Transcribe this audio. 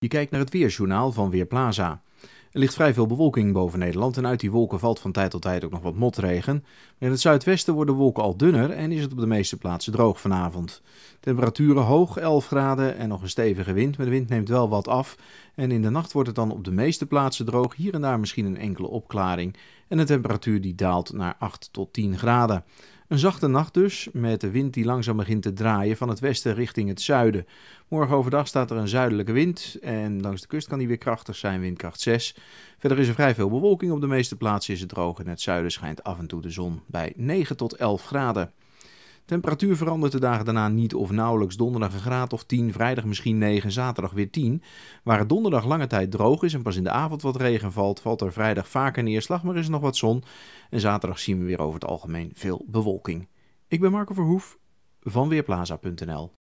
Je kijkt naar het weerjournaal van Weerplaza. Er ligt vrij veel bewolking boven Nederland en uit die wolken valt van tijd tot tijd ook nog wat motregen. Maar in het zuidwesten worden de wolken al dunner en is het op de meeste plaatsen droog vanavond. Temperaturen hoog, 11 graden en nog een stevige wind, maar de wind neemt wel wat af. En in de nacht wordt het dan op de meeste plaatsen droog, hier en daar misschien een enkele opklaring. En de temperatuur die daalt naar 8 tot 10 graden. Een zachte nacht dus, met de wind die langzaam begint te draaien van het westen richting het zuiden. Morgen overdag staat er een zuidelijke wind en langs de kust kan die weer krachtig zijn, windkracht 6. Verder is er vrij veel bewolking, op de meeste plaatsen is het droog en het zuiden schijnt af en toe de zon bij 9 tot 11 graden. Temperatuur verandert de dagen daarna niet of nauwelijks. Donderdag een graad of 10, vrijdag misschien 9, zaterdag weer 10. Waar het donderdag lange tijd droog is en pas in de avond wat regen valt, valt er vrijdag vaker neerslag, maar is er nog wat zon. En zaterdag zien we weer over het algemeen veel bewolking. Ik ben Marco Verhoef van Weerplaza.nl.